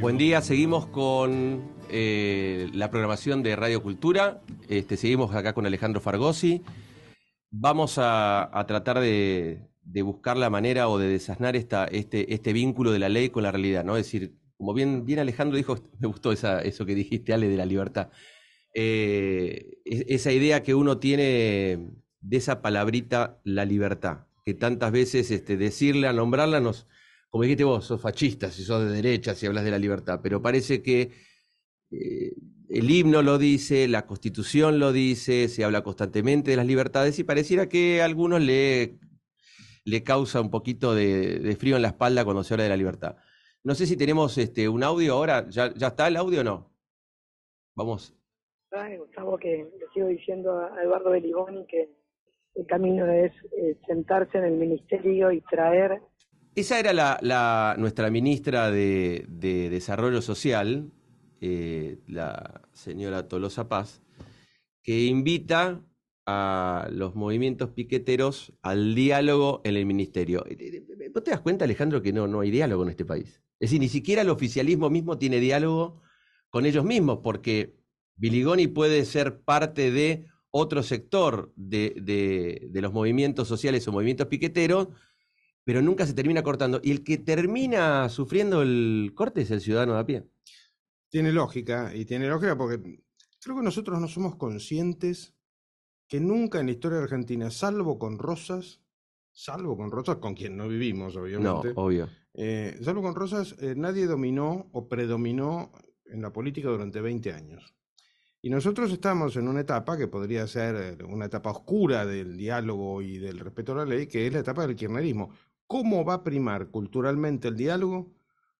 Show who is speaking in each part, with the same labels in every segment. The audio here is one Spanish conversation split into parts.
Speaker 1: Buen
Speaker 2: día, seguimos con eh, la programación de Radio Cultura. Este, seguimos acá con Alejandro Fargosi. Vamos a, tratar de, buscar la manera o de desasnar este, este, vínculo de la ley con la realidad, ¿no? Es decir, como bien, Alejandro dijo, me gustó eso que dijiste, Ale, de la libertad. Eh, esa idea que uno tiene de esa palabrita, la libertad, que tantas veces este, decirla, nombrarla nos como dijiste vos, sos fascista, si sos de derecha, si hablas de la libertad, pero parece que eh, el himno lo dice, la constitución lo dice, se habla constantemente de las libertades y pareciera que a algunos le, le causa un poquito de, frío en la espalda cuando se habla de la libertad. No sé si tenemos este, un audio ahora, ¿ya, ya está el audio o no? Vamos.
Speaker 3: Gustavo, que le sigo diciendo a Eduardo Beligoni que el camino es eh, sentarse en el ministerio y traer
Speaker 2: esa era la, nuestra ministra de, Desarrollo Social, eh, la señora Tolosa Paz, que invita a los movimientos piqueteros al diálogo en el ministerio. Eh, eh, ¿Vos te das cuenta, Alejandro, que no, no hay diálogo en este país? Es decir, ni siquiera el oficialismo mismo tiene diálogo con ellos mismos, porque Biligoni puede ser parte de otro sector de los movimientos sociales o movimientos piqueteros pero nunca se termina cortando. Y el que termina sufriendo
Speaker 1: el corte es el ciudadano de a pie. Tiene lógica, y tiene lógica porque creo que nosotros no somos conscientes que nunca en la historia de Argentina, salvo con Rosas, salvo con Rosas, con quien no vivimos, obviamente. No, obvio. Eh, salvo con Rosas, eh, nadie dominó o predominó en la política durante 20 años. Y nosotros estamos en una etapa que podría ser eh, una etapa oscura del diálogo y del respeto a la ley, que es la etapa del kirchnerismo. ¿Cómo va a primar culturalmente el diálogo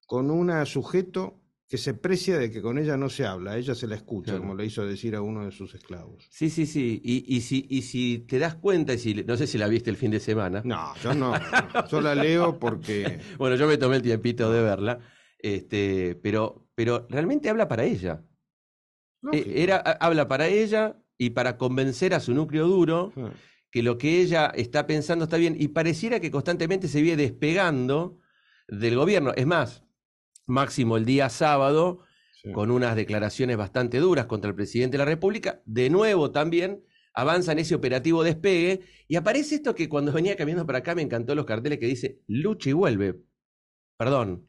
Speaker 1: con una sujeto que se precia de que con ella no se habla, ella se la escucha, como le hizo decir a uno de sus esclavos.
Speaker 2: Sí, sí, sí. Y, si, te das cuenta, y no sé si la viste el fin de semana. No, yo no. yo la leo porque. bueno, yo me tomé el tiempito de verla. Este, pero, pero realmente habla para ella. E, era, habla para ella y para convencer a su núcleo duro. Ah que lo que ella está pensando está bien y pareciera que constantemente se viene despegando del gobierno. Es más, Máximo el día sábado, con unas declaraciones bastante duras contra el presidente de la República, de nuevo también avanza en ese operativo despegue y aparece esto que
Speaker 1: cuando venía caminando para acá me encantó los carteles que dice lucha y vuelve. Perdón.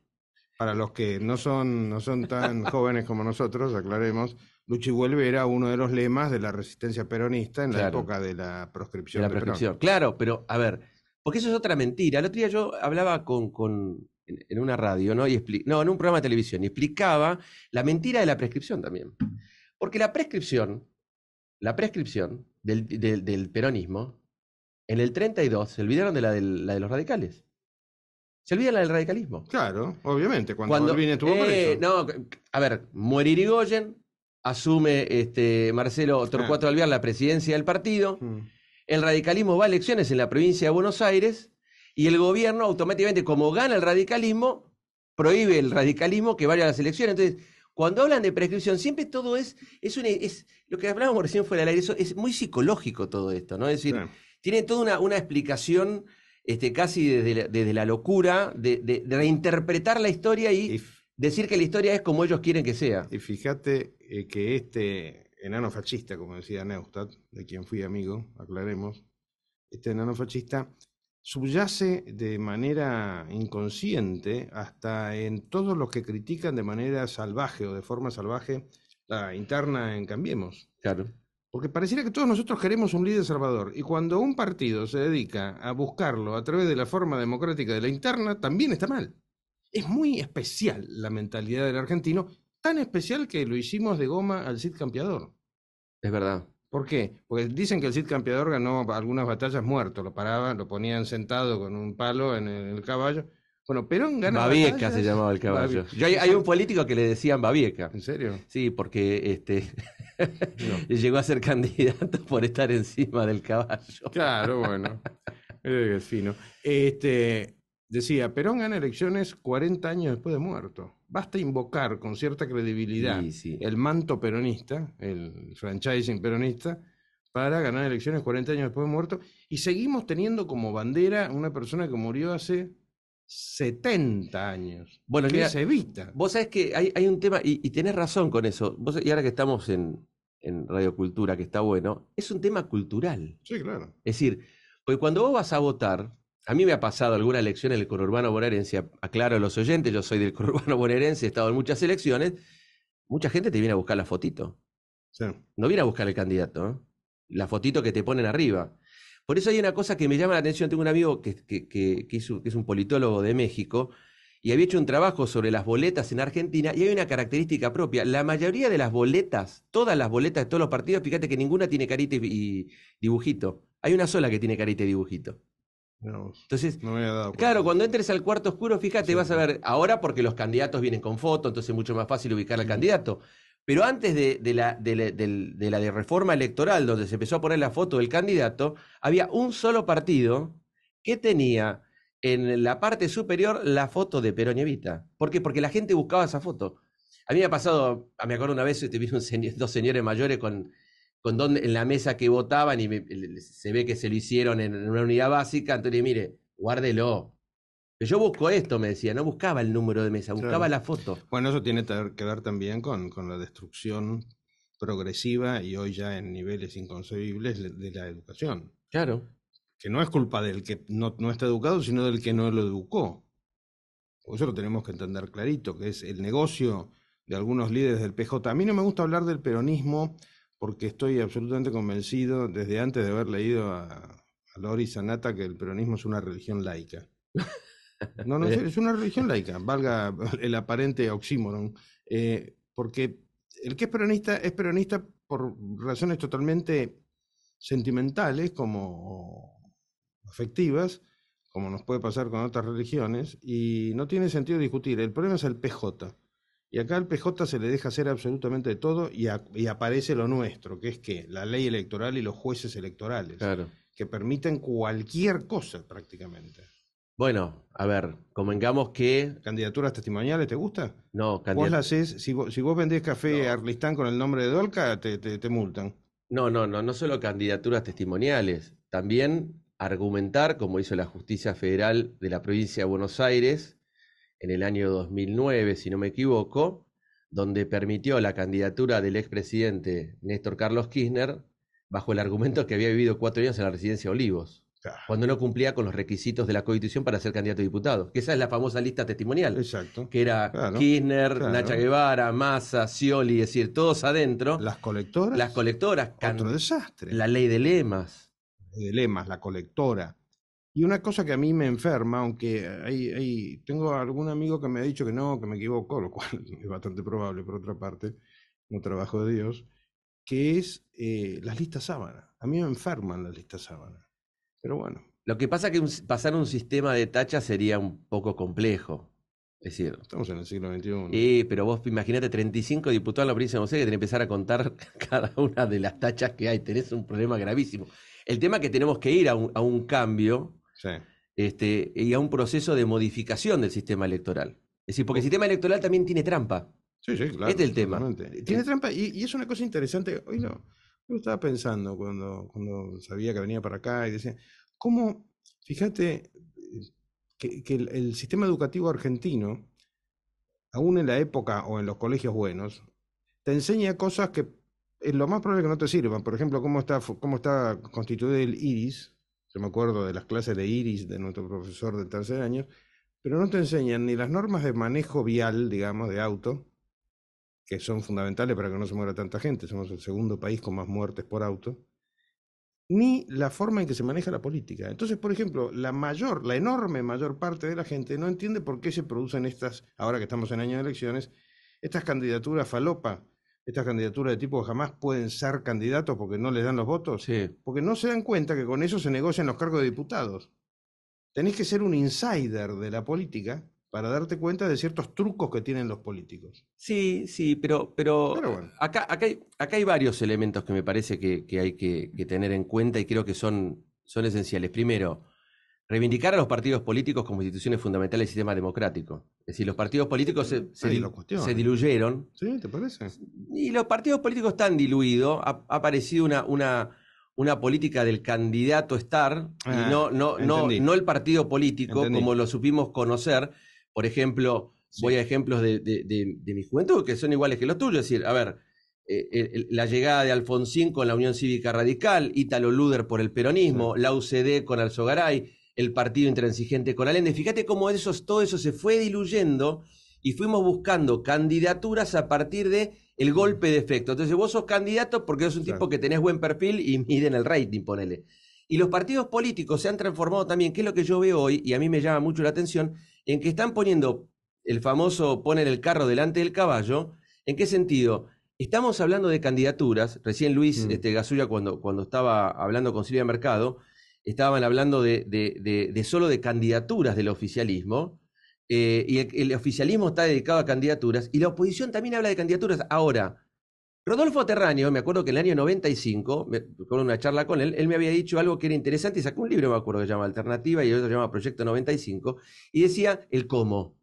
Speaker 1: Para los que no son, no son tan jóvenes como nosotros, aclaremos, Luchi vuelve era uno de los lemas de la resistencia peronista en la época de la proscripción. De la claro, pero
Speaker 2: a ver, porque eso es otra mentira. El otro día yo hablaba con, con en, una radio, ¿no? Y no, en un programa de televisión, y explicaba la mentira de la prescripción también. Porque la prescripción, la prescripción del, peronismo, en el 32 se olvidaron de la, de la de los radicales. Se olvidan la del radicalismo. Claro, obviamente, cuando, cuando Malvin estuvo eh, No, a ver, y Irigoyen, asume este, Marcelo Torcuato ah. Alvear la presidencia del partido, mm. el radicalismo va a elecciones en la provincia de Buenos Aires y el gobierno automáticamente, como gana el radicalismo, prohíbe el radicalismo que vaya a las elecciones. Entonces, cuando hablan de prescripción, siempre todo es, es, es lo que hablábamos recién fuera del aire, eso, es muy psicológico todo esto, ¿no? Es decir, tiene toda una, explicación este, casi desde la, locura de, reinterpretar la historia
Speaker 1: y decir que la historia es como ellos quieren que sea. Y fíjate eh, que este enano fascista, como decía Neustadt, de quien fui amigo, aclaremos, este enano fascista subyace de manera inconsciente hasta en todos los que critican de manera salvaje o de forma salvaje la interna en Cambiemos. Claro. Porque pareciera que todos nosotros queremos un líder salvador. Y cuando un partido se dedica a buscarlo a través de la forma democrática de la interna, también está mal. Es muy especial la mentalidad del argentino, tan especial que lo hicimos de goma al Cid Campeador. Es verdad. ¿Por qué? Porque dicen que el Cid Campeador ganó algunas batallas muerto, lo paraban, lo ponían sentado con un palo en el caballo. Bueno, Perón ganó. Babieca se llamaba el caballo. hay, un político que le decían Babieca. ¿En serio?
Speaker 2: Sí, porque este
Speaker 1: llegó a ser candidato por estar encima del caballo. Claro, bueno. Es eh, fino. Este, Decía, Perón gana elecciones 40 años después de muerto. Basta invocar con cierta credibilidad el manto peronista, el franchising peronista, para ganar elecciones 40 años después de muerto. Y seguimos teniendo como bandera una persona que murió hace 70 años. Bueno, que se
Speaker 2: evita. Vos sabés que hay, hay un tema, y, y, tenés razón con eso. y ahora que estamos en, en Radio Cultura, que está bueno, es un tema cultural. Sí, claro. Es decir, porque cuando vos vas a votar, a mí me ha pasado alguna elección en el urbano bonaerense, aclaro a los oyentes, yo soy del urbano bonaerense, he estado en muchas elecciones, mucha gente te viene a buscar la fotito. No viene a buscar el candidato, ¿eh? la fotito que te ponen arriba. Por eso hay una cosa que me llama la atención, tengo un amigo que, es un politólogo de México y había hecho un trabajo sobre las boletas en Argentina y hay una característica propia, la mayoría de las boletas, todas las boletas de todos los partidos, fíjate que ninguna tiene carita y dibujito, hay una sola que tiene carita y dibujito entonces, claro, cuando entres al cuarto oscuro, fíjate, vas a ver ahora porque los candidatos vienen con foto, entonces es mucho más fácil ubicar al candidato. Pero antes de, la, de, reforma electoral, donde se empezó a poner la foto del candidato, había un solo partido que tenía en la parte superior la foto de Perón y Evita. ¿Por qué? Porque la gente buscaba esa foto. A mí me ha pasado, me acuerdo una vez, tuvieron este, dos señores mayores con en la mesa que votaban y se ve que se lo hicieron en, una unidad básica, Antonio mire, guárdelo. Pero yo busco esto, me decía, no buscaba el número de mesa,
Speaker 1: buscaba la foto. Bueno, eso tiene que ver también con, con la destrucción progresiva y hoy ya en niveles inconcebibles de la educación. Claro. Que no es culpa del que no, no está educado, sino del que no lo educó. Eso lo tenemos que entender clarito, que es el negocio de algunos líderes del PJ. A mí no me gusta hablar del peronismo porque estoy absolutamente convencido, desde antes de haber leído a, Lori Sanata, que el peronismo es una religión laica. No, no, es una religión laica, valga el aparente oxímoron, eh, porque el que es peronista es peronista por razones totalmente sentimentales como afectivas, como nos puede pasar con otras religiones, y no tiene sentido discutir. El problema es el PJ. Y acá al PJ se le deja hacer absolutamente todo y, aparece lo nuestro, que es que la ley electoral y los jueces electorales, claro. que permiten cualquier cosa prácticamente. Bueno, a ver, convengamos que. ¿Candidaturas testimoniales te gusta? No, candidaturas... Vos las haces, si vos, vendés café a Arlistán con el nombre de Dolca, te, multan.
Speaker 2: No, no, no, no solo candidaturas testimoniales, también argumentar, como hizo la Justicia Federal de la provincia de Buenos Aires, en el año 2009, si no me equivoco, donde permitió la candidatura del expresidente Néstor Carlos Kirchner bajo el argumento que había vivido cuatro años en la residencia Olivos, cuando no cumplía con los requisitos de la Constitución para ser candidato a diputado, que esa es la famosa lista testimonial, Exacto. que era Kirchner, Nacha Guevara, Massa, Scioli, es decir, todos adentro. Las colectoras.
Speaker 1: Las colectoras. Otro desastre. La ley de lemas. La ley de lemas, la colectora. Y una cosa que a mí me enferma, aunque eh, hay, hay, tengo algún amigo que me ha dicho que no, que me equivoco, lo cual es bastante probable por otra parte, un trabajo de Dios, que es eh, las listas sábanas. A mí me enferman las listas sábana Pero bueno. Lo
Speaker 2: que pasa es que pasar un sistema de tachas sería un poco complejo. Es decir, estamos en el siglo XXI. pero vos imagínate 35 diputados en la provincia de Buenos que tienen que empezar a contar cada una de las tachas que hay. Tenés un problema gravísimo. El tema es que tenemos que ir a a un cambio sí. este, y a un proceso de modificación del sistema electoral. Es decir, porque el sistema
Speaker 1: electoral también tiene trampa. Sí, sí, claro. Este es el tema. Eh, tiene eh trampa y, es una cosa interesante. Hoy no, yo estaba pensando cuando, cuando sabía que venía para acá y decía, ¿cómo, fíjate, eh, que, el, sistema educativo argentino, aún en la época o en los colegios buenos, te enseña cosas que es lo más probable que no te sirvan. Por ejemplo, cómo está, cómo está constituido el iris, yo me acuerdo de las clases de Iris, de nuestro profesor de tercer año, pero no te enseñan ni las normas de manejo vial, digamos, de auto, que son fundamentales para que no se muera tanta gente, somos el segundo país con más muertes por auto, ni la forma en que se maneja la política. Entonces, por ejemplo, la mayor, la enorme mayor parte de la gente no entiende por qué se producen estas, ahora que estamos en año de elecciones, estas candidaturas falopa estas candidaturas de tipo jamás pueden ser candidatos porque no les dan los votos? Porque no se dan cuenta que con eso se negocian los cargos de diputados. Tenés que ser un insider de la política para darte cuenta de ciertos trucos que tienen los políticos.
Speaker 2: Sí, sí, pero, pero, acá, hay, varios elementos que me parece que, hay que, que, tener en cuenta y creo que son, son esenciales. Primero, reivindicar a los partidos políticos como instituciones fundamentales del sistema democrático. Es decir, los partidos políticos se, diluyeron.
Speaker 1: ¿Sí? ¿Te parece?
Speaker 2: Y los partidos políticos están diluidos. Ha, aparecido una, una, una, política del candidato estar y ah, no, no, no, no, el partido político como lo supimos conocer. Por ejemplo, voy a ejemplos de, de, mi juventud que son iguales que los tuyos. Es decir, a ver, eh, eh, la llegada de Alfonsín con la Unión Cívica Radical, Ítalo Luder por el peronismo, la UCD con Alzogaray el partido intransigente con Allende. Fíjate cómo eso, todo eso se fue diluyendo y fuimos buscando candidaturas a partir de el golpe de efecto. Entonces vos sos candidato porque sos un tipo que tenés buen perfil y miden el rating, ponele. Y los partidos políticos se han transformado también, que es lo que yo veo hoy, y a mí me llama mucho la atención, en que están poniendo el famoso poner el carro delante del caballo. ¿En qué sentido? Estamos hablando de candidaturas. Recién Luis mm. este, Gasulla, cuando, cuando estaba hablando con Silvia Mercado, estaban hablando de, solo de candidaturas del oficialismo, eh, y el, oficialismo está dedicado a candidaturas, y la oposición también habla de candidaturas. Ahora, Rodolfo Terráneo, me acuerdo que en el año 95, con una charla con él, él me había dicho algo que era interesante y sacó un libro, me acuerdo, que se llama Alternativa y otro se llama Proyecto 95, y decía el cómo.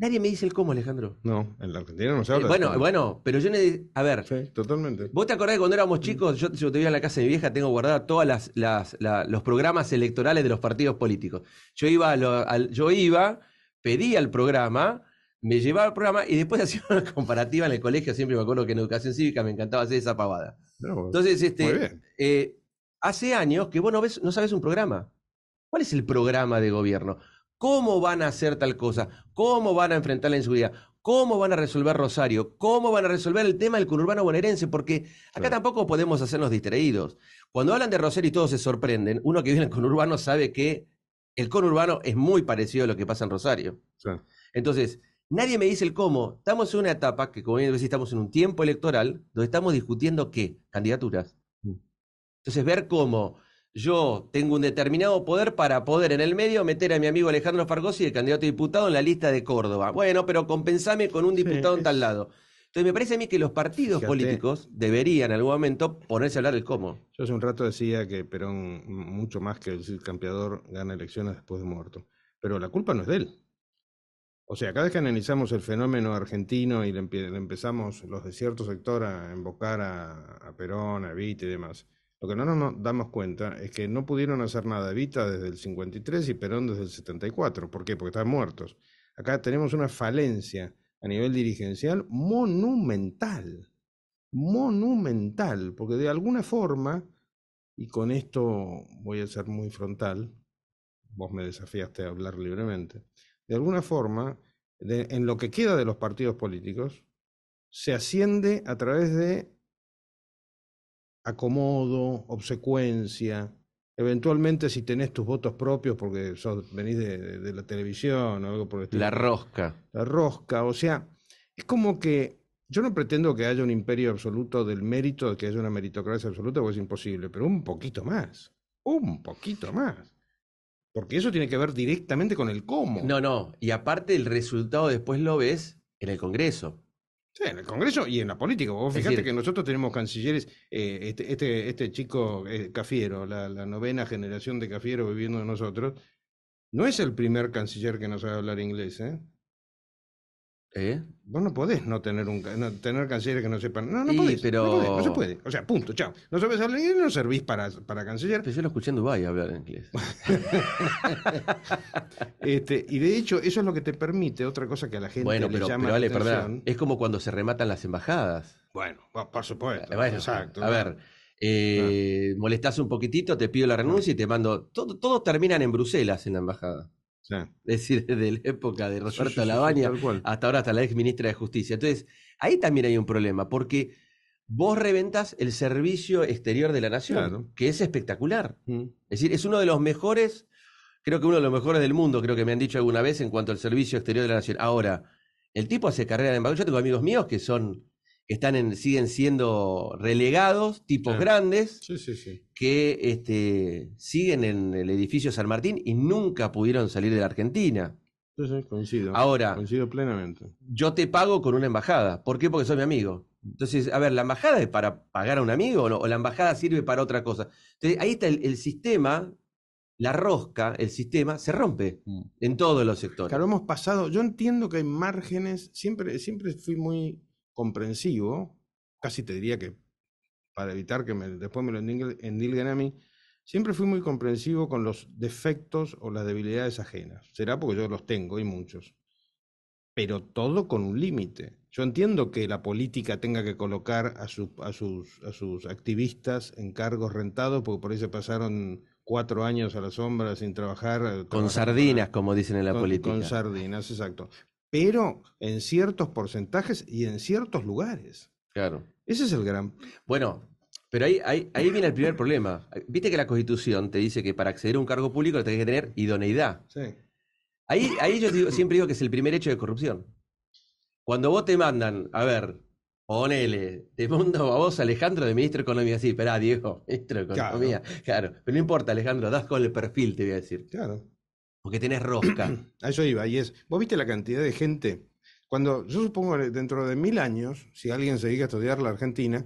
Speaker 2: Nadie me dice el cómo,
Speaker 1: Alejandro. No, en la Argentina no se eh, habla. bueno, bueno, pero yo. A ver. totalmente.
Speaker 2: ¿Vos te acordás cuando éramos chicos, yo, te voy a la casa de mi vieja, tengo guardada todos los programas electorales de los partidos políticos? Yo iba, yo iba pedía el programa, me llevaba el programa y después hacía una comparativa en el colegio. Siempre me acuerdo que en educación cívica me encantaba hacer esa pavada. Entonces, este, eh, hace años que vos ves, no sabes un programa. ¿Cuál es el programa de gobierno? ¿Cómo van a hacer tal cosa? ¿Cómo van a enfrentar la inseguridad? ¿Cómo van a resolver Rosario? ¿Cómo van a resolver el tema del conurbano bonaerense? Porque acá tampoco podemos hacernos distraídos. Cuando hablan de Rosario y todos se sorprenden, uno que viene al conurbano sabe que el conurbano es muy parecido a lo que pasa en Rosario. Entonces, nadie me dice el cómo. Estamos en una etapa que, como bien decís, estamos en un tiempo electoral donde estamos discutiendo qué? Candidaturas. Mm. Entonces, ver cómo yo tengo un determinado poder para poder en el medio meter a mi amigo Alejandro Fargosi el candidato a diputado en la lista de Córdoba. Bueno, pero compensame con un diputado en tal lado. Entonces me parece a mí que los partidos políticos deberían en algún momento
Speaker 1: ponerse a hablar del cómo. Yo hace un rato decía que Perón, mucho más que el campeador, gana elecciones después de muerto. Pero la culpa no es de él. O sea, cada vez que analizamos el fenómeno argentino y le, empezamos los de cierto sector a invocar a, a Perón, a Vite y demás, lo que no nos damos cuenta es que no pudieron hacer nada Evita desde el 53 y Perón desde el 74. ¿Por qué? Porque estaban muertos. Acá tenemos una falencia a nivel dirigencial monumental. Monumental. Porque de alguna forma, y con esto voy a ser muy frontal, vos me desafiaste a hablar libremente, de alguna forma, en lo que queda de los partidos políticos, se asciende a través de acomodo, obsecuencia. Eventualmente, si tenés tus votos propios, porque venís de, la televisión o algo por el estilo. La
Speaker 2: rosca.
Speaker 1: La rosca. O sea, es como que yo no pretendo que haya un imperio absoluto del mérito, que haya una meritocracia absoluta, porque es imposible, pero un poquito más. Un poquito más. Porque eso tiene que ver directamente con el cómo. No, no. Y aparte, el resultado después lo ves
Speaker 2: en el Congreso.
Speaker 1: Sí, en el Congreso y en la política. Vos fíjate que nosotros tenemos cancilleres, eh, este, este, este, chico eh, Cafiero, la, la, novena generación de Cafiero viviendo de nosotros, no es el primer canciller que nos sabe hablar inglés, ¿eh? ¿Eh? Vos no podés no tener un tener canciller que no sepan. No, no, podés, pero... no se puede. O sea, punto, chao. No sabés hablar inglés, no servís para, para canciller. Pero yo lo escuché en Dubái hablar en inglés. Este, y de hecho, eso es lo que te permite, otra cosa que a la gente bueno, pero, le llama pero, vale, perdón, Es como cuando se rematan las embajadas. Bueno, por supuesto. exacto. A ver.
Speaker 2: Eh, ah. Molestás un poquitito, te pido la renuncia y te mando. todos terminan en Bruselas en la embajada. Es decir, desde la época de Roberto sí, hasta ahora hasta la ex ministra de Justicia. Entonces, ahí también hay un problema, porque vos reventas el servicio exterior de la nación, que es espectacular. Es decir, es uno de los mejores, creo que uno de los mejores del mundo, creo que me han dicho alguna vez en cuanto al servicio exterior de la nación. Ahora, el tipo hace carrera de embajador. Yo tengo amigos míos que son están siguen siendo relegados, tipos grandes, que este, siguen en el edificio San Martín y nunca pudieron salir de la Argentina. coincido. Ahora, coincido plenamente. Yo te pago con una embajada. ¿Por qué? Porque soy mi amigo. Entonces, a ver, ¿la embajada es para pagar a un amigo o, la embajada sirve para otra cosa? Entonces, ahí está el, sistema la rosca,
Speaker 1: el sistema, se rompe mm. en todos los sectores. Claro, hemos pasado, yo entiendo que hay márgenes, siempre, siempre fui muy comprensivo, casi te diría que para evitar que me, después me lo endilguen a mí, siempre fui muy comprensivo con los defectos o las debilidades ajenas. Será porque yo los tengo y muchos. Pero todo con un límite. Yo entiendo que la política tenga que colocar a, sus, activistas en cargos rentados, porque por ahí se pasaron cuatro años a la sombra sin trabajar. Eh, con sardinas, como dicen en la política. Con sardinas, exacto pero en ciertos porcentajes y en ciertos lugares. Claro. Ese es el gran. Bueno,
Speaker 2: pero ahí, ahí, viene el primer problema. Viste que la Constitución te dice que para acceder a un cargo público tenés que tener idoneidad. Sí. Ahí, ahí yo siempre digo que es el primer hecho de corrupción. Cuando vos te mandan, a ver, ponele, te mando a vos Alejandro de Ministro de Economía, sí, esperá, Diego, Ministro de Economía, claro. Pero no importa, Alejandro, das con el perfil, te voy a decir.
Speaker 1: Claro porque tenés rosca. A eso iba, y es, vos viste la cantidad de gente, cuando yo supongo dentro de mil años, si alguien se dedica a estudiar la Argentina,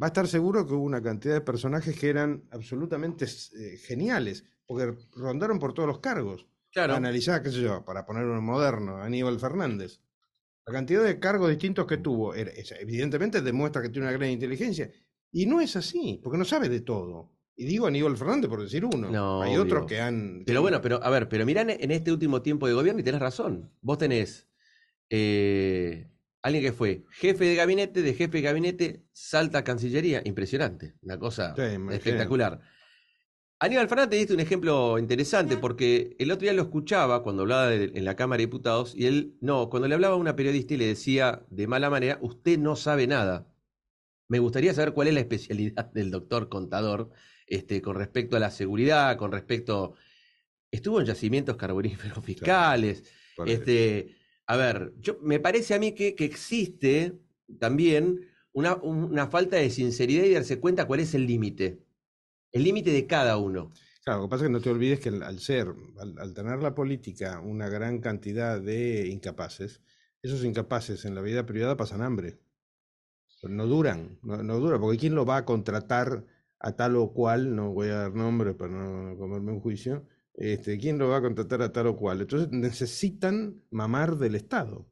Speaker 1: va a estar seguro que hubo una cantidad de personajes que eran absolutamente eh, geniales, porque rondaron por todos los cargos. Claro. qué sé yo, para poner un moderno, Aníbal Fernández. La cantidad de cargos distintos que tuvo, evidentemente demuestra que tiene una gran inteligencia. Y no es así, porque no sabe de todo. Y digo Aníbal Fernández por decir uno. Hay otros que han. Pero bueno,
Speaker 2: pero a ver, pero mirá en este último tiempo de gobierno y tenés razón. Vos tenés eh, alguien que fue jefe de gabinete, de jefe de gabinete, salta a Cancillería. Impresionante. Una cosa espectacular. Aníbal Fernández diste un ejemplo interesante porque el otro día lo escuchaba cuando hablaba en la Cámara de Diputados y él, no, cuando le hablaba a una periodista y le decía de mala manera, usted no sabe nada. Me gustaría saber cuál es la especialidad del doctor contador este, con respecto a la seguridad, con respecto... Estuvo en yacimientos carboníferos fiscales. este, a ver, yo, me parece a mí que, existe también una, una, falta de sinceridad y darse cuenta
Speaker 1: cuál es el límite. El límite de cada uno. Claro, lo que pasa es que no te olvides que al ser, al, tener la política una gran cantidad de incapaces, esos incapaces en la vida privada pasan hambre. No duran, no, no duran, porque ¿quién lo va a contratar a tal o cual, no voy a dar nombre para no comerme un juicio, este, ¿quién lo va a contratar a tal o cual? Entonces necesitan mamar del Estado.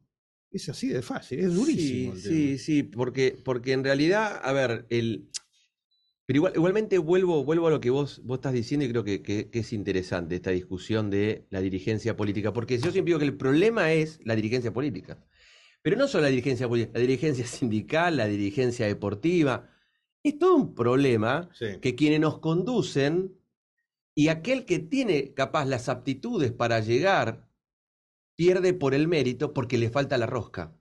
Speaker 1: Es así de fácil, es durísimo. Sí, sí,
Speaker 2: sí, porque, porque en realidad, a ver, el, pero igual, igualmente vuelvo, vuelvo a lo que vos, vos estás diciendo y creo que, que, es interesante esta discusión de la dirigencia política, porque yo siempre digo que el problema es la dirigencia política. Pero no solo la dirigencia política, la dirigencia sindical, la dirigencia deportiva, es todo un problema que quienes nos conducen y aquel que tiene capaz las aptitudes para llegar pierde por el mérito porque le falta la rosca.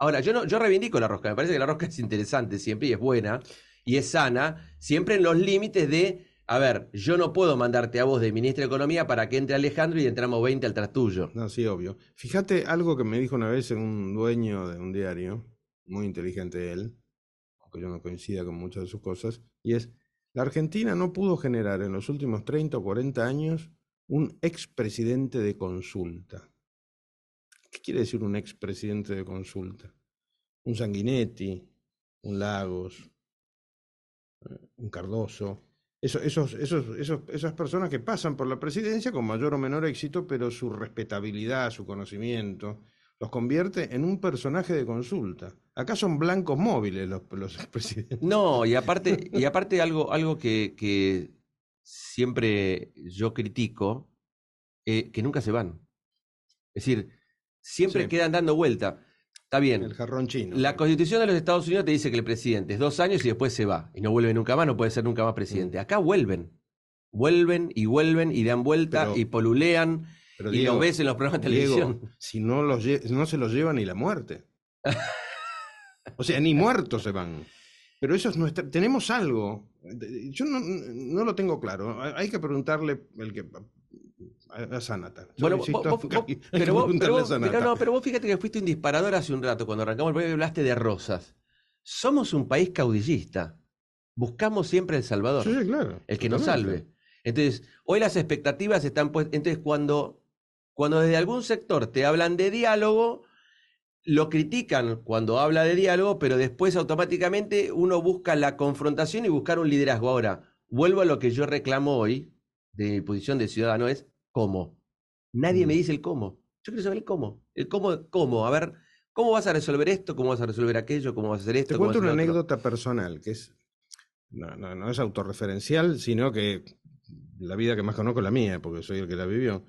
Speaker 2: Ahora, yo, no, yo reivindico la rosca, me parece que la rosca es interesante siempre y es buena y es sana, siempre en los límites de, a ver, yo no puedo mandarte a vos de ministro de Economía para que entre Alejandro y entramos
Speaker 1: 20 al tras tuyo. No, sí, obvio. Fíjate algo que me dijo una vez un dueño de un diario, muy inteligente él, yo no coincida con muchas de sus cosas, y es, la Argentina no pudo generar en los últimos 30 o 40 años un expresidente de consulta. ¿Qué quiere decir un expresidente de consulta? Un Sanguinetti, un Lagos, eh, un Cardoso. Esos, esos, esos, esas personas que pasan por la presidencia con mayor o menor éxito, pero su respetabilidad, su conocimiento, los convierte en un personaje de consulta. Acá son blancos móviles los, presidentes. No, y aparte, y
Speaker 2: aparte algo, algo que, siempre yo critico, eh, que nunca se van. Es decir, siempre quedan dando vuelta. Está bien. El jarrón chino. La constitución de los Estados Unidos te dice que el presidente es dos años y después se va. Y no vuelve nunca más, no puede ser nunca más presidente. Mm. Acá vuelven. Vuelven y vuelven y dan vuelta y
Speaker 1: polulean y lo ves en los programas de televisión. si no, los no se los lleva ni la muerte. o sea, ni muertos se van. Pero eso es nuestra, tenemos algo. Yo no, lo tengo claro. Hay que preguntarle el que a Sanata. Bueno, pero, vos, no, pero vos fíjate que fuiste un disparador hace un
Speaker 2: rato cuando arrancamos el programa hablaste de rosas. Somos un país caudillista. Buscamos siempre el Salvador. Sí, claro. El que nos salve. Entonces, hoy las expectativas están puestas. Entonces, cuando cuando desde algún sector te hablan de diálogo, lo critican cuando habla de diálogo, pero después automáticamente uno busca la confrontación y buscar un liderazgo. Ahora, vuelvo a lo que yo reclamo hoy de mi posición de ciudadano, es cómo. Nadie me dice el cómo. Yo quiero saber el cómo. El cómo, cómo. A ver, ¿cómo vas
Speaker 1: a resolver esto? ¿Cómo vas a resolver aquello? ¿Cómo vas a hacer esto? Te cuento una anécdota personal que es. no es autorreferencial, sino que la vida que más conozco es la mía, porque soy el que la vivió.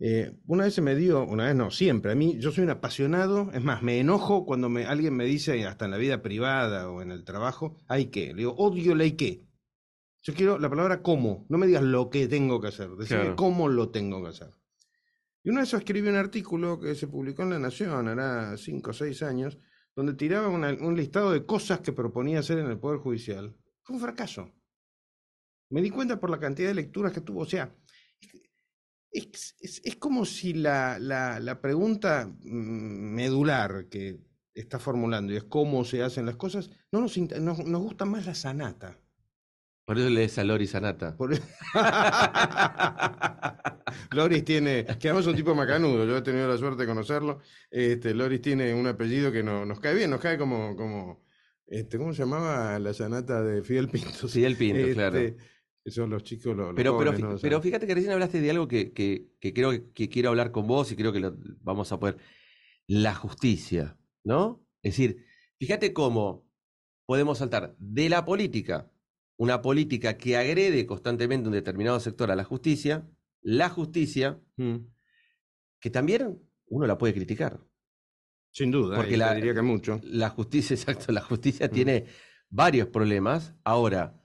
Speaker 1: Eh, una vez se me dio, una vez no, siempre, a mí yo soy un apasionado, es más, me enojo cuando me, alguien me dice, hasta en la vida privada o en el trabajo, hay que, le digo, odio la hay que. Yo quiero la palabra cómo, no me digas lo que tengo que hacer, decime cómo lo tengo que hacer. Y una vez escribí un artículo que se publicó en La Nación, hará cinco o seis años, donde tiraba un listado de cosas que proponía hacer en el Poder Judicial. Fue un fracaso. Me di cuenta por la cantidad de lecturas que tuvo, o sea, es, es, es como si la, la, la pregunta mm, medular que está formulando y es cómo se hacen las cosas, no nos, nos, gusta más la sanata. Por eso le es a Loris Sanata. E Loris tiene, que es un tipo macanudo, yo he tenido la suerte de conocerlo. Este, Loris tiene un apellido que no, nos cae bien, nos cae como, como este, ¿cómo se llamaba la sanata de Fidel Pinto? Fidel Pinto, este, claro los chicos Pero,
Speaker 2: fíjate que recién hablaste de algo que, creo que quiero hablar con vos y creo que lo vamos a poder. La justicia, ¿no? Es decir, fíjate cómo podemos saltar de la política, una política que agrede constantemente un determinado sector a la justicia, la justicia, mm. que también uno la puede criticar. Sin duda, porque la, mucho. La justicia, exacto, la justicia mm. tiene varios problemas. Ahora,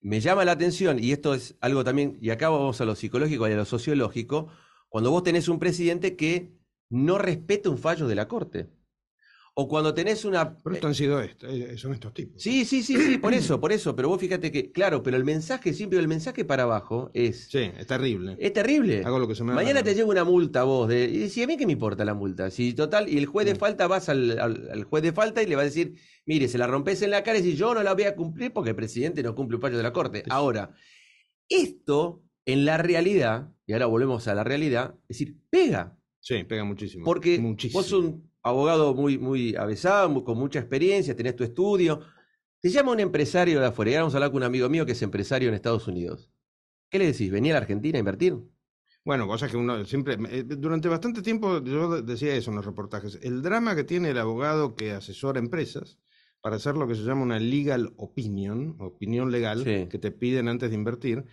Speaker 2: me llama la atención, y esto es algo también, y acá vamos a lo psicológico y a lo sociológico, cuando vos tenés un presidente que no respeta un fallo de la Corte. O cuando tenés una. Pero esto eh, han sido estos, eh, eh, son estos tipos. Sí, sí, sí, sí, por eso, por eso. Pero vos fíjate que, claro, pero el mensaje siempre, el mensaje para abajo es. Sí, es terrible. Es terrible. Hago lo que se me Mañana te llega una multa vos. De, y si a mí que me importa la multa. Si total, y el juez de falta vas al, juez de falta y le va a decir, mire, se la rompes en la cara y si yo no la voy a cumplir porque el presidente no cumple un fallo de la corte. Ahora, esto en la realidad, y ahora volvemos a la realidad, es decir, pega. Sí, pega muchísimo. Porque vos un abogado muy, muy avesado, con mucha experiencia, tenés tu estudio. Se llama un empresario de afuera, y ahora vamos a hablar con un
Speaker 1: amigo mío que es empresario en Estados Unidos. ¿Qué le decís? ¿Venía a la Argentina a invertir? Bueno, cosa que uno siempre. Eh, durante bastante tiempo yo decía eso en los reportajes. El drama que tiene el abogado que asesora empresas para hacer lo que se llama una legal opinion, opinión legal, que te piden antes de invertir,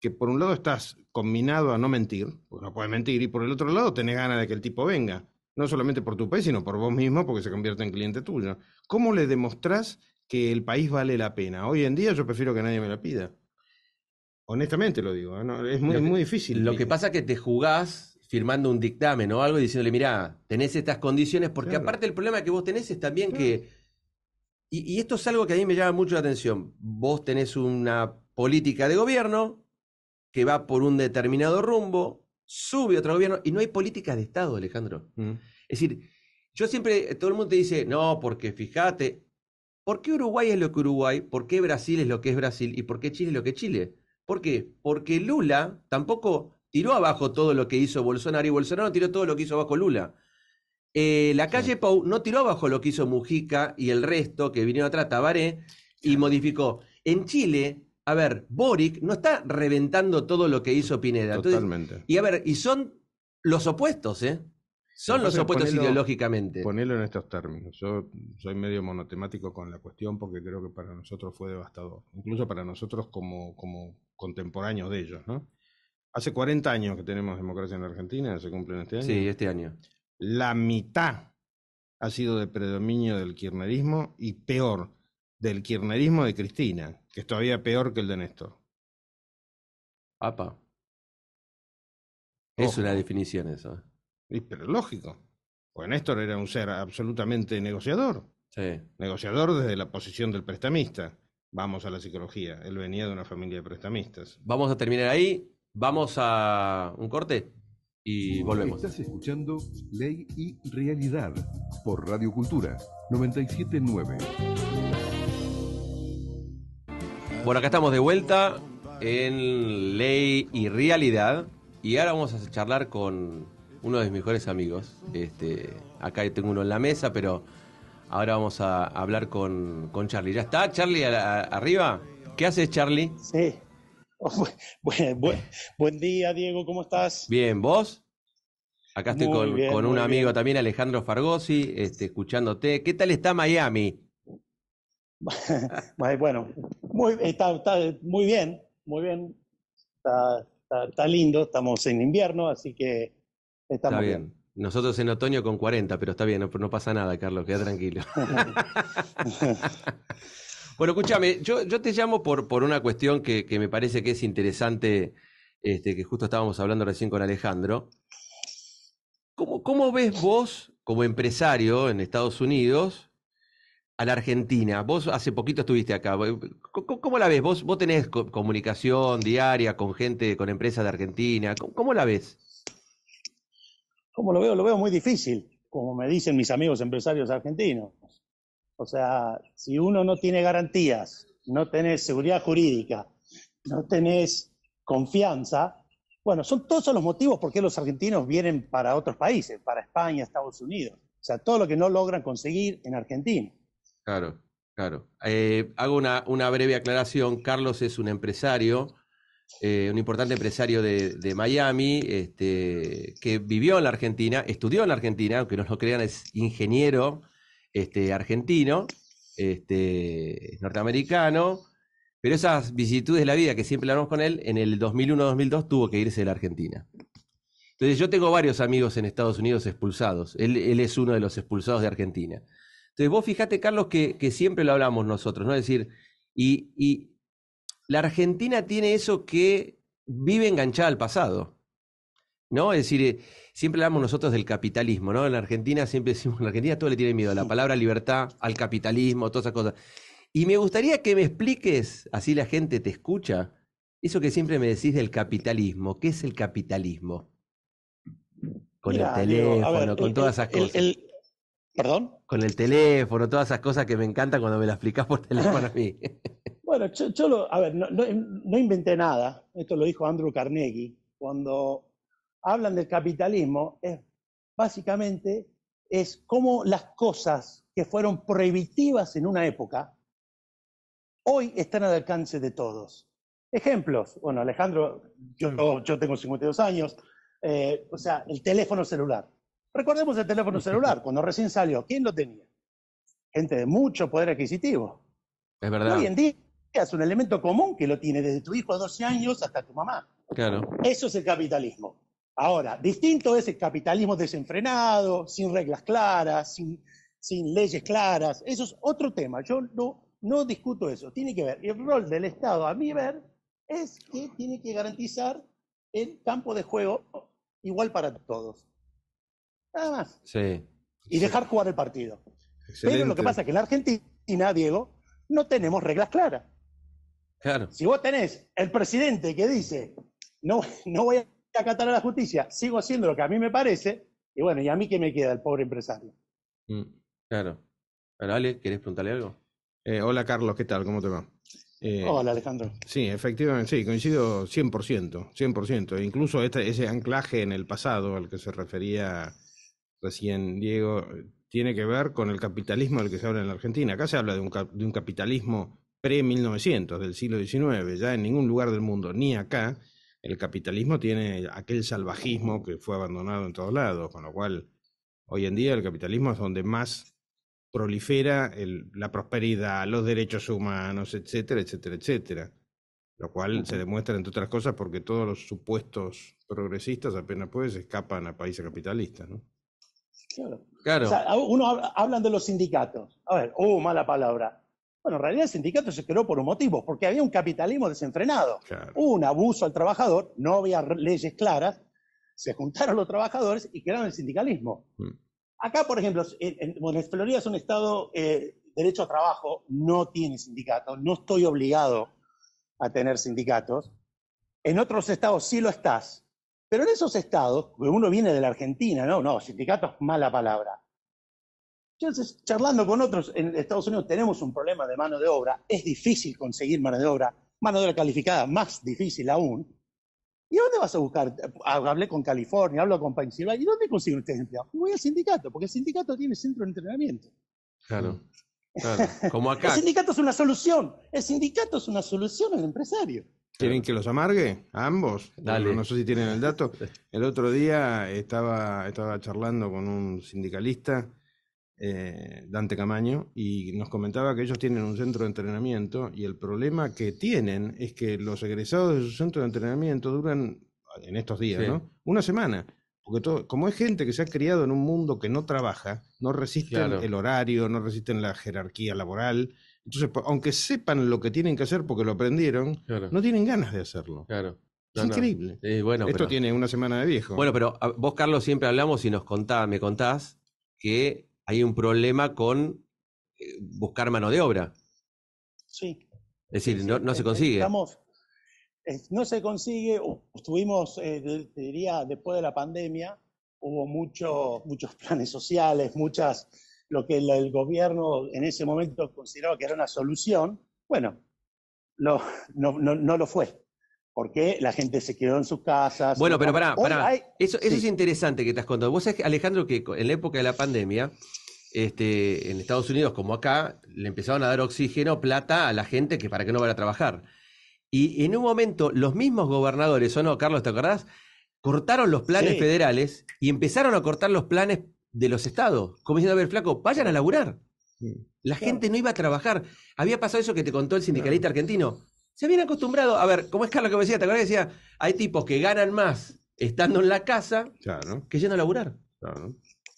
Speaker 1: que por un lado estás combinado a no mentir, porque no puedes mentir, y por el otro lado tenés ganas de que el tipo venga no solamente por tu país, sino por vos mismo, porque se convierte en cliente tuyo. ¿Cómo le demostrás que el país vale la pena? Hoy en día yo prefiero que nadie me la pida. Honestamente lo digo, ¿eh? es muy, muy difícil. Lo que pasa es que te
Speaker 2: jugás firmando un dictamen o algo y diciéndole, mira, tenés estas condiciones, porque aparte el problema que vos tenés es también que... Y, esto es algo que a mí me llama mucho la atención. Vos tenés una política de gobierno que va por un determinado rumbo, sube otro gobierno y no hay política de Estado, Alejandro. Mm. Es decir, yo siempre, eh, todo el mundo te dice, no, porque fíjate, ¿por qué Uruguay es lo que Uruguay? ¿Por qué Brasil es lo que es Brasil? ¿Y por qué Chile es lo que es Chile? ¿Por qué? Porque Lula tampoco tiró abajo todo lo que hizo Bolsonaro y Bolsonaro tiró todo lo que hizo abajo Lula. Eh, la calle Pau no tiró abajo lo que hizo Mujica y el resto que vinieron atrás, Tabaré, y modificó. En Chile, a ver, Boric no está reventando todo lo que hizo Pineda. Totalmente. y a ver, y son los opuestos,
Speaker 1: ¿eh? Son los opuestos ideológicamente. Ponelo en estos términos. Yo soy medio monotemático con la cuestión porque creo que para nosotros fue devastador. Incluso para nosotros como, como contemporáneos de ellos, ¿no? Hace 40 años que tenemos democracia en la Argentina, se cumplen este año. Sí, este año. La mitad ha sido de predominio del kirchnerismo y peor, del kirchnerismo de Cristina, que es todavía peor que el de Néstor. Apa. Es una definición eso. Pero pero lógico. Pues Néstor era un ser absolutamente negociador. Sí. Negociador desde la posición del prestamista. Vamos a la psicología. Él venía de una familia de prestamistas. Vamos a terminar ahí. Vamos a un corte y volvemos. Estás escuchando Ley y Realidad por Radio Cultura 979.
Speaker 2: Bueno, acá estamos de vuelta en Ley y Realidad y ahora vamos a charlar con uno de mis mejores amigos. Este, acá tengo uno en la mesa, pero ahora vamos a hablar con, con Charlie. ¿Ya está Charlie arriba? ¿Qué haces Charlie? Sí. buen, día Diego, ¿cómo estás? Bien, ¿vos? Acá estoy con, un amigo también, Alejandro Fargosi, este, escuchándote. ¿Qué tal está Miami?
Speaker 3: bueno, muy, está, muy bien, muy bien. está lindo, estamos en invierno, así que Está bien.
Speaker 2: Nosotros en otoño con 40, pero está bien, no, pasa nada, Carlos, queda tranquilo. bueno, escúchame, yo, yo te llamo por, por una cuestión que, que me parece que es interesante, este, que justo estábamos hablando recién con Alejandro. ¿Cómo, ¿Cómo ves vos, como empresario en Estados Unidos, a la Argentina. Vos hace poquito estuviste acá. ¿Cómo, la ves? ¿Vos, vos tenés comunicación diaria con gente, con empresas de Argentina. ¿Cómo, la ves?
Speaker 3: ¿Cómo lo veo? Lo veo muy difícil, como me dicen mis amigos empresarios argentinos. O sea, si uno no tiene garantías, no tenés seguridad jurídica, no tenés confianza, bueno, son todos los motivos por qué los argentinos vienen para otros países, para España, Estados Unidos. O sea, todo lo que no logran conseguir en Argentina.
Speaker 2: Claro, claro. Eh, hago una breve aclaración. Carlos es un empresario eh, un importante empresario de, Miami, este, que vivió en la Argentina, estudió en la Argentina, aunque no lo crean, es ingeniero este, argentino, este, norteamericano, pero esas vicisitudes de la vida que siempre hablamos con él, en el 2001-2002 tuvo que irse de la Argentina. Entonces yo tengo varios amigos en Estados Unidos expulsados, él, es uno de los expulsados de Argentina. Entonces vos fíjate, Carlos, que, siempre lo hablamos nosotros, ¿no? Es decir, y la Argentina tiene eso que vive enganchada al pasado. ¿No? Es decir, eh, siempre hablamos nosotros del capitalismo, ¿no? En la Argentina siempre decimos, en la Argentina todo le tiene miedo, a la palabra libertad, al capitalismo, todas esas cosas. Y me gustaría que me expliques, así la gente te escucha, eso que siempre me decís del capitalismo. ¿Qué es el capitalismo? Con el teléfono, con todas esas cosas. Con el teléfono, todas esas cosas que me encantan cuando me las explicás por teléfono a mí.
Speaker 3: bueno, yo, no, inventé nada. Esto lo dijo Andrew Carnegie. Cuando hablan del capitalismo, básicamente es cómo las cosas que fueron prohibitivas en una época, hoy están al alcance de todos. Ejemplos. Bueno, Alejandro, yo, tengo 52 años. Eh, o sea, el teléfono celular Recordemos el teléfono celular, cuando recién salió, ¿quién lo tenía? Gente de mucho poder adquisitivo. Es verdad. Hoy en día es un elemento común que lo tiene desde tu hijo a 12 años hasta tu mamá. Claro. Eso es el capitalismo. Ahora, distinto es el capitalismo desenfrenado, sin reglas claras, sin, leyes claras. Eso es otro tema. Yo no, no discuto eso. Tiene que ver. Y el rol del Estado, a mi ver, es que tiene que garantizar el campo de juego igual para todos. Nada más. Sí. Y dejar jugar el partido.
Speaker 2: Pero lo que pasa es
Speaker 3: que en la Argentina, Diego, no tenemos reglas claras. Claro. Si vos tenés el presidente que dice, no, no voy a acatar a la justicia, sigo haciendo lo que a mí me parece, y bueno, ¿y a mí qué me queda el pobre empresario?
Speaker 1: Mm, claro. Ale, ¿querés preguntarle algo? Eh, hola Carlos, ¿qué tal? ¿Cómo te va? Eh, hola Alejandro. Sí, efectivamente, sí, coincido 100%, 100%. incluso este, ese anclaje en el pasado al que se refería recién Diego, eh, tiene que ver con el capitalismo del que se habla en la Argentina. Acá se habla de un, capitalismo pre-1900, del siglo XIX, ya en ningún lugar del mundo, ni acá, el capitalismo tiene aquel salvajismo que fue abandonado en todos lados, con lo cual hoy en día el capitalismo es donde más prolifera la prosperidad, los derechos humanos, etcétera, etcétera, etcétera. Lo cual se demuestra, entre otras cosas, porque todos los supuestos progresistas apenas pues escapan a países capitalistas, ¿no? Claro.
Speaker 3: uno hablan de los sindicatos. A ver, oh, mala palabra. Bueno, en realidad el sindicato se creó por un motivo, porque había un capitalismo desenfrenado, un abuso al trabajador, no había leyes claras, se juntaron los trabajadores y crearon el sindicalismo. Mm. Acá, por ejemplo, en, en, Florida es un estado eh, derecho a trabajo, no tiene sindicato, no estoy obligado a tener sindicatos. En otros estados sí lo estás, pero en esos estados, uno viene de la Argentina, no, no, sindicato es mala palabra. Entonces, charlando con otros en Estados Unidos, tenemos un problema de mano de obra, es difícil conseguir mano de obra, mano de obra calificada, más difícil aún. ¿Y dónde vas a buscar? Ah, hablé con California, hablo con Pennsylvania, ¿y dónde consiguen ustedes empleados? Voy al sindicato, porque el sindicato tiene centro de entrenamiento.
Speaker 1: Claro. Mm. Claro, como acá. El
Speaker 3: sindicato es una solución. El sindicato es una solución al empresario.
Speaker 1: ¿Quieren que los amargue? A ambos. No, sé si tienen el dato. El otro día estaba, estaba charlando con un sindicalista, eh, Dante Camaño, y nos comentaba que ellos tienen un centro de entrenamiento y el problema que tienen es que los egresados de su centro de entrenamiento duran, en estos días, ¿no? Una semana. Porque todo, como es gente que se ha criado en un mundo que no trabaja, no resisten el horario, no resisten la jerarquía laboral, entonces, aunque sepan lo que tienen que hacer porque lo aprendieron, no tienen ganas de hacerlo. Claro. es increíble. bueno, Esto tiene una semana de viejo. Bueno, pero
Speaker 2: ah, vos, Carlos, siempre hablamos y nos contás, me contás que hay un problema con eh, buscar mano de obra. Sí. Es decir, eh, eh, no, se consigue.
Speaker 3: no se consigue, estuvimos, te diría, después de la pandemia, hubo mucho, muchos planes sociales, muchas lo que el gobierno en ese momento consideraba que era una solución, bueno, no, no, no, lo fue. Porque la gente se quedó en sus casas. Bueno, pero pará, pará.
Speaker 2: Eso, es interesante que estás contado. Vos sabés, Alejandro, que en la época de la pandemia, este, en Estados Unidos como acá, le empezaron a dar oxígeno, plata a la gente que para que no vaya a trabajar. Y en un momento, los mismos gobernadores, ¿o no, Carlos, te acordás? Cortaron los planes federales y empezaron a cortar los planes de los estados, como diciendo, a ver, flaco, vayan a laburar. La gente no iba a trabajar. Había pasado eso que te contó el sindicalista argentino. Se habían acostumbrado, a ver, como es Carlos que decía, ¿te acuerdas que decía? Hay tipos que ganan más estando en la casa que yendo a laburar.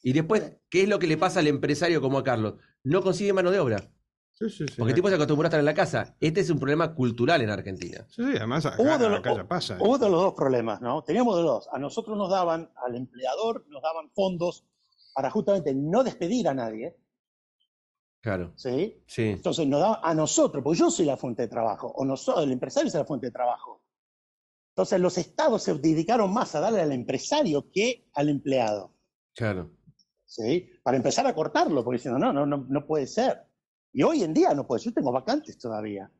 Speaker 2: Y después, ¿qué es lo que le pasa al empresario como a Carlos? No consigue mano de obra.
Speaker 1: Sí, sí, sí, Porque el
Speaker 2: tipo se acostumbró a estar en la casa. Este es un problema cultural en Argentina. Sí, sí además acá, de los, pasa. Hubo
Speaker 3: de los dos problemas, ¿no? Teníamos de los dos. A nosotros nos daban, al empleador, nos daban fondos para justamente no despedir a nadie. Claro. ¿Sí? ¿Sí? Entonces nos da a nosotros, porque yo soy la fuente de trabajo, o el empresario es la fuente de trabajo. Entonces los estados se dedicaron más a darle al empresario que al empleado. Claro. ¿Sí? Para empezar a cortarlo, porque diciendo, no, no, no, puede ser. Y hoy en día no puede, yo tengo vacantes todavía.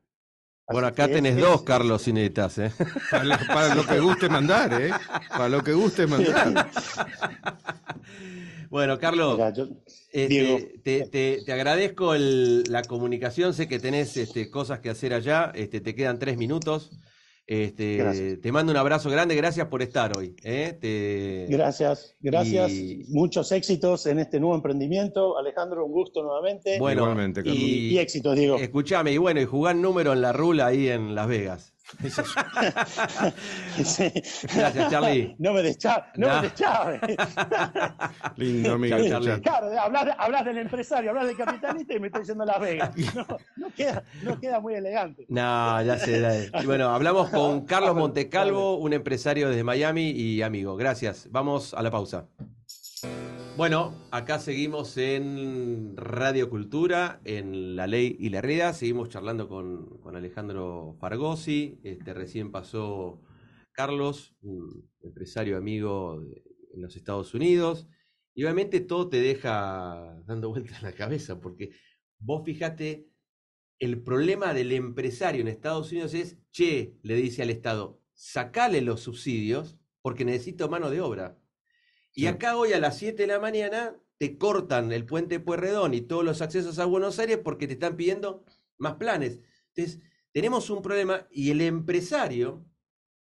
Speaker 2: bueno, acá tenés dos, Carlos, Sinetas ¿eh? Para lo, para lo, que guste mandar, ¿eh? Para lo que guste
Speaker 1: mandar.
Speaker 2: Bueno, Carlos, eh, te, agradezco la comunicación. Sé que tenés este, cosas que hacer allá. Este, te quedan tres minutos. Este, te mando un abrazo grande, gracias por estar hoy. Eh. Gracias, gracias.
Speaker 3: Muchos éxitos en este nuevo emprendimiento.
Speaker 2: Alejandro, un gusto
Speaker 3: nuevamente. Bueno,
Speaker 2: y, y, éxitos, Diego. Escuchame, y bueno, y jugar número en la rula ahí en Las Vegas. Gracias, Charlie. No me deschaves, no, Lindo,
Speaker 3: amigo. Charlie. hablas, del empresario, hablas del capitalista y me estoy diciendo la vega No, queda, no queda muy elegante.
Speaker 2: No, ya sé. Bueno, hablamos con Carlos Montecalvo, un empresario desde Miami y amigo. Gracias. Vamos a la pausa. Bueno, acá seguimos en Radio Cultura, en La Ley y la Reda, Seguimos charlando con, Alejandro Fargosi. Este, recién pasó Carlos, un empresario amigo en los Estados Unidos. Y obviamente todo te deja dando vueltas en la cabeza, porque vos fijate, el problema del empresario en Estados Unidos es, che, le dice al Estado, sacale los subsidios porque necesito mano de obra. Y acá hoy a las 7 de la mañana te cortan el puente Puerredón y todos los accesos a Buenos Aires porque te están pidiendo más planes. Entonces, tenemos un problema y el empresario,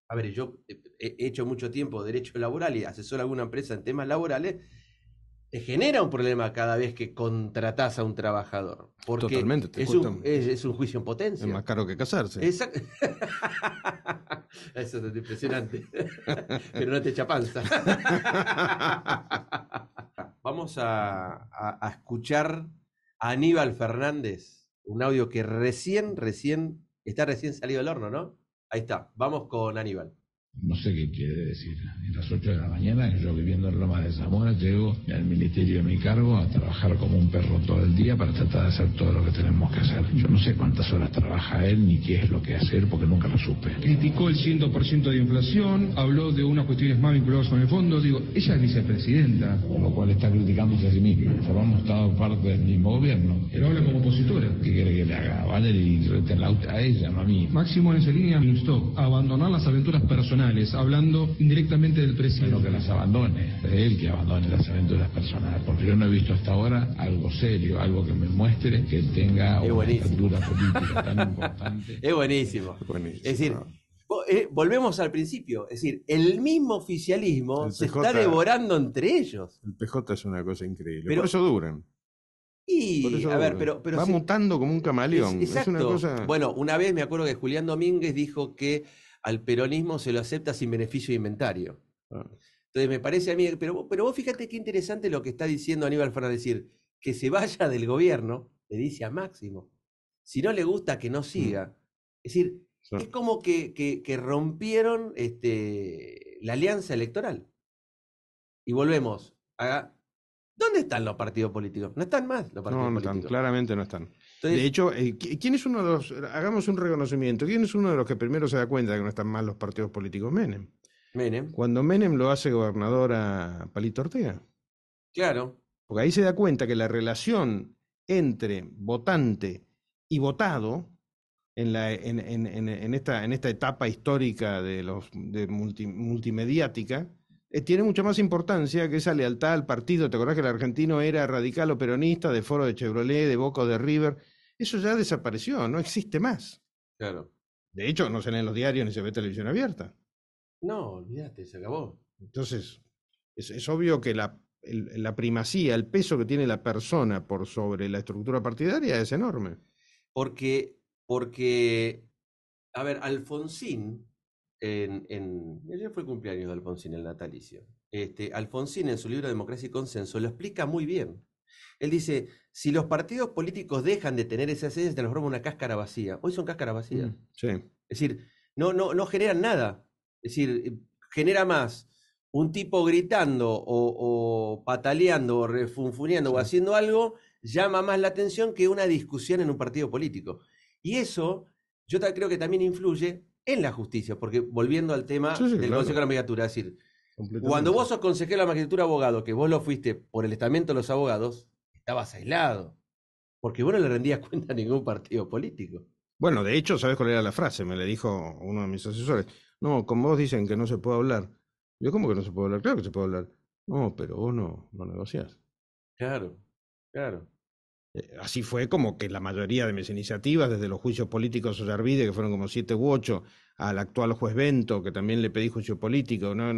Speaker 2: a ver, yo he hecho mucho tiempo derecho laboral y asesor a alguna empresa en temas laborales, te genera un problema cada vez que contratás a un trabajador. Porque Totalmente, es, un, juicio en potencia. Es más caro que casarse. Eso es impresionante. Pero no te echa panza. Vamos a, a escuchar a Aníbal Fernández, un audio que recién, recién, está recién salido del horno, ¿no? Ahí está, vamos con Aníbal. No sé qué quiere decir. En las 8 de la mañana,
Speaker 1: yo viviendo en Roma de Zamora, llego al ministerio de mi cargo a trabajar como un perro todo el día para tratar de hacer todo lo que tenemos que hacer. Yo no sé cuántas horas trabaja él ni qué es lo que hacer porque nunca lo supe. Criticó el 100% de inflación, habló de unas cuestiones más vinculadas con el fondo. Digo, ella es vicepresidenta. Con lo cual está criticándose a sí misma. Formamos estado parte del mismo gobierno. Pero habla como opositora. ¿Qué quiere que le haga? retenla a ella, no a mí. Máximo en esa línea, instó a abandonar las aventuras personales hablando indirectamente del presidente. Bueno, que las abandone, de él que abandone las aventuras personales, porque yo no he visto hasta ahora algo serio, algo
Speaker 2: que me muestre que tenga una estructura política tan importante. Es buenísimo. Es, decir, eh, volvemos al principio, es decir, el mismo oficialismo se está devorando entre ellos.
Speaker 1: El PJ es una cosa increíble, pero, eso duran.
Speaker 2: Y, pero, va
Speaker 1: mutando como un camaleón. Bueno,
Speaker 2: una vez me acuerdo que Julián Domínguez dijo que al peronismo se lo acepta sin beneficio de inventario. Ah. Entonces me parece a mí, pero, pero vos fíjate qué interesante lo que está diciendo Aníbal Fernández, decir, que se vaya del gobierno, le dice a Máximo, si no le gusta que no siga. Mm. Es decir, es como que, que, rompieron este, la alianza electoral. Y volvemos a... ¿Dónde están los partidos políticos? No están más los partidos no, no Están, claramente
Speaker 1: no están de hecho, eh, ¿quién es uno de los, hagamos un reconocimiento, ¿quién es uno de los que primero se da cuenta de que no están mal los partidos políticos? Menem. Menem. Cuando Menem lo hace gobernador a Palito Ortega. Claro. Porque ahí se da cuenta que la relación entre votante y votado en, la, en, en, en esta, esta, etapa histórica de los, de multimediática eh, tiene mucha más importancia que esa lealtad al partido. ¿Te acordás que el argentino era radical o peronista, de foro de Chevrolet, de Boca o de River? Eso ya desapareció, no existe más. Claro. De hecho, no se en los diarios ni se ve televisión abierta.
Speaker 2: No, olvídate, se acabó.
Speaker 1: Entonces, es, obvio que la, primacía, el peso que tiene la persona por sobre la estructura partidaria es enorme.
Speaker 2: Porque, porque a ver, Alfonsín, en, en, ayer fue el cumpleaños de Alfonsín, el natalicio. Este, Alfonsín en su libro Democracia y Consenso lo explica muy bien. Él dice, si los partidos políticos dejan de tener esa esencia, roba una cáscara vacía. Hoy son cáscara vacía.
Speaker 1: Mm, es
Speaker 2: decir, no, generan nada. Es decir, eh, genera más un tipo gritando o, pataleando o refunfuneando o haciendo algo, llama más la atención que una discusión en un partido político. Y eso yo creo que también influye en la justicia, porque volviendo al tema del Consejo de la Mediatura, es decir, cuando vos sos consejero la magistratura abogado, que vos lo fuiste por el estamento de los abogados, estabas aislado. Porque vos no le rendías cuenta a ningún partido político.
Speaker 1: Bueno, de hecho, ¿sabes cuál era la frase? Me le dijo uno de mis asesores. No, con vos dicen que no se puede hablar. Yo, ¿cómo que no se puede hablar? Claro que se puede hablar. No, pero vos no, no negociás. Claro, claro. Eh, así fue como que la mayoría de mis iniciativas, desde los juicios políticos de que fueron como siete u ocho, al actual juez Bento, que también le pedí juicio político, no,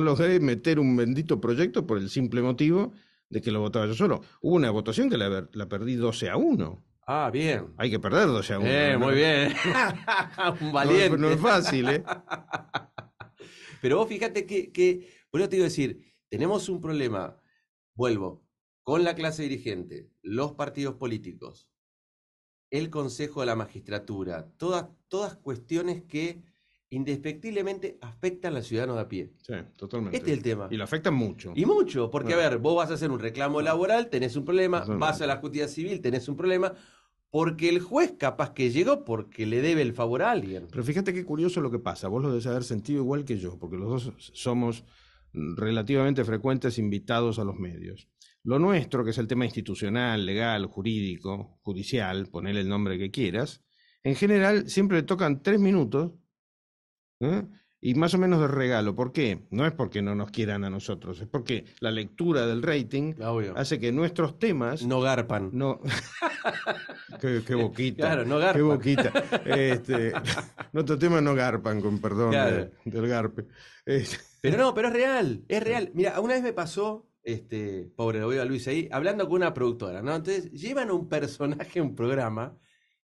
Speaker 1: los debe meter un bendito proyecto por el simple motivo de que lo votaba yo solo. Hubo una votación que la, perdí 12 a 1. Ah, bien. Hay que perder 12 a 1. Eh, muy bien.
Speaker 2: un valiente. No, es fácil, ¿eh? Pero vos fíjate que, Por bueno, te iba a decir, tenemos un problema, vuelvo, con la clase dirigente, los partidos políticos, el Consejo de la Magistratura, todas, todas cuestiones que indespectiblemente afectan al ciudadano de a pie. Sí, totalmente. Este es el tema. Y lo afectan mucho. Y mucho, porque a ver, vos vas a hacer un reclamo laboral, tenés un problema, vas a la justicia civil, tenés un problema, porque el juez capaz que llegó porque le debe el favor a alguien.
Speaker 1: Pero fíjate qué curioso lo que pasa, vos lo debes haber sentido igual que yo, porque los dos somos relativamente frecuentes invitados a los medios. Lo nuestro, que es el tema institucional, legal, jurídico, judicial, poner el nombre que quieras, en general siempre le tocan tres minutos ¿eh? y más o menos de regalo. ¿Por qué? No es porque no nos quieran a nosotros, es porque la lectura del rating ah, hace que nuestros temas... No garpan. No... qué, boquita. Claro, no garpan. Qué boquita. Este, nuestros temas no garpan, con perdón del garpe. Este. Pero no, pero es real, es real.
Speaker 2: Mira, una vez me pasó este, pobre, lo veo a Luis ahí, hablando con una productora, ¿no? Entonces, llevan un personaje a un programa.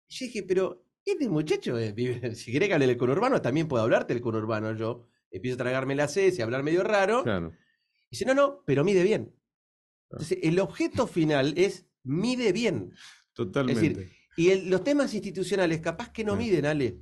Speaker 2: Y yo dije, pero este muchacho, si querés que hable conurbano, también puedo hablarte del conurbano. Yo empiezo a tragarme la C, y hablar medio raro. Y dice, no, no, pero mide bien. Ah. Entonces, el objeto final es mide bien.
Speaker 1: Totalmente. decir,
Speaker 2: y los temas institucionales capaz que no miden, Ale.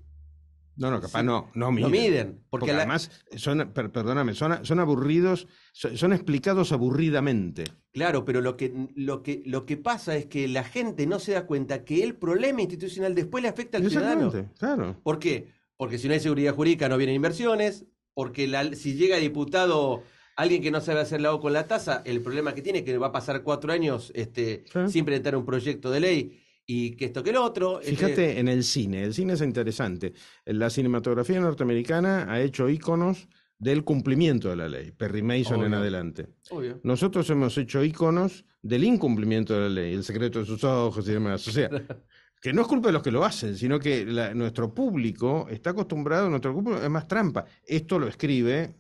Speaker 1: No, no, capaz no, miden. No miden porque, además, son, perdóname, son, aburridos, son, explicados aburridamente.
Speaker 2: Claro, pero lo que, lo, que, lo que pasa es que la gente no se da cuenta que el problema institucional después le afecta al ciudadano. claro. ¿Por qué? Porque si no hay seguridad jurídica no vienen inversiones, porque si llega diputado alguien que no sabe hacer la O con la tasa, el problema que tiene es que va a pasar cuatro años este, sin presentar un proyecto de ley y que esto que el otro. Este Fíjate
Speaker 1: en el cine, el cine es interesante. La cinematografía norteamericana ha hecho íconos del cumplimiento de la ley, Perry Mason en adelante. Obvio. Nosotros hemos hecho íconos del incumplimiento de la ley, el secreto de sus ojos y demás. O sea, que no es culpa de los que lo hacen, sino que nuestro público está acostumbrado, nuestro público es más trampa. Esto lo escribe,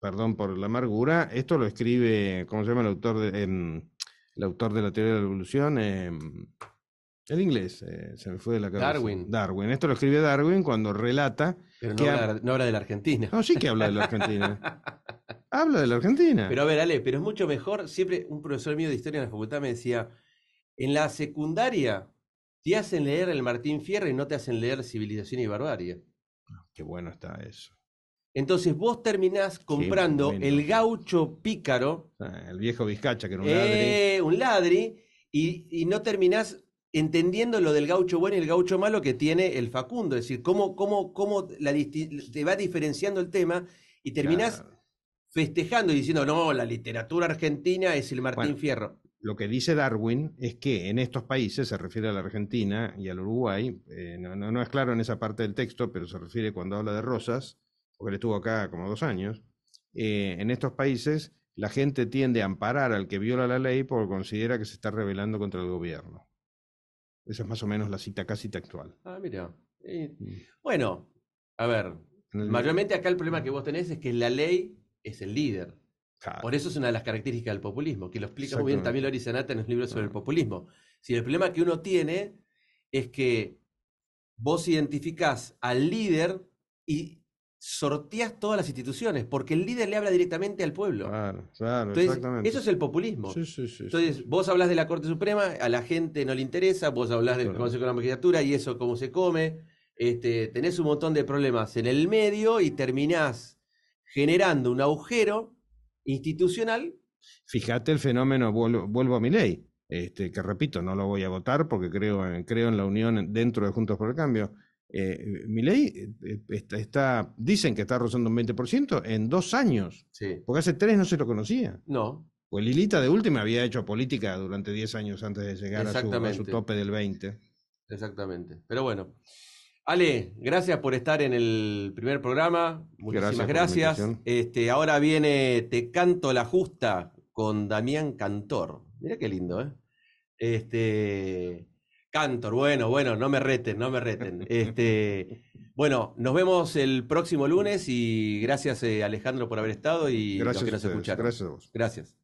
Speaker 1: perdón por la amargura, esto lo escribe, ¿cómo se llama el autor de el autor de la teoría de la evolución, eh, el inglés, eh, se me fue de la cabeza. Darwin. Darwin. Esto lo escribe Darwin cuando relata. no, habla, de la Argentina. No, sí que habla de la Argentina. habla de la Argentina. Pero
Speaker 2: a ver, Ale, pero es mucho mejor. Siempre un profesor mío de historia en la facultad me decía: en la secundaria te hacen leer el Martín Fierro y no te hacen leer Civilización y Barbarie. Ah, qué bueno está eso. Entonces vos terminás comprando el gaucho
Speaker 1: pícaro. El viejo vizcacha, que era un eh, ladri.
Speaker 2: Un ladri, y, no terminás entendiendo lo del gaucho bueno y el gaucho malo que tiene el Facundo. Es decir, cómo, cómo, cómo te va diferenciando el tema y terminás festejando y
Speaker 1: diciendo, no, la literatura argentina es el Martín Fierro. Lo que dice Darwin es que en estos países, se refiere a la Argentina y al Uruguay, eh, no es claro en esa parte del texto, pero se refiere cuando habla de Rosas, porque él estuvo acá como dos años, eh, en estos países la gente tiende a amparar al que viola la ley porque considera que se está rebelando contra el gobierno. Esa es más o menos la cita casi textual.
Speaker 2: Ah, mira. Mm. bueno, a ver, mayormente acá el problema mm. que vos tenés es que la ley es el líder. Por eso es una de las características del populismo, que lo explica muy bien también Lori Sanata en los libros sobre el populismo. Si el problema que uno tiene es que vos identificás al líder y sorteas todas las instituciones, porque el líder le habla directamente al pueblo. Claro, claro, Eso es el populismo.
Speaker 1: Entonces,
Speaker 2: vos hablas de la Corte Suprema, a la gente no le interesa, vos hablas del Consejo de la Magistratura y eso cómo se come. Este, tenés un montón de problemas en el medio y terminás generando un agujero institucional.
Speaker 1: Fíjate el fenómeno, vuelvo, a mi ley, este, que repito, no lo voy a votar porque creo, creo en la unión dentro de Juntos por el Cambio eh, mi ley eh, eh, está, dicen que está rozando un 20% en dos años. Porque hace tres no se lo conocía. No. Pues Lilita de última había hecho política durante 10 años antes de llegar a su, tope del 20. Exactamente.
Speaker 2: Pero bueno. Ale, gracias por estar en el primer programa. Muchísimas gracias. Este, ahora viene Te canto la justa con Damián Cantor. Mira qué lindo, ¿eh? Este, Cantor, bueno, bueno, no me reten, no me reten. Este, bueno, nos vemos el próximo lunes y gracias eh, Alejandro por haber estado y gracias que nos Gracias a vos. Gracias.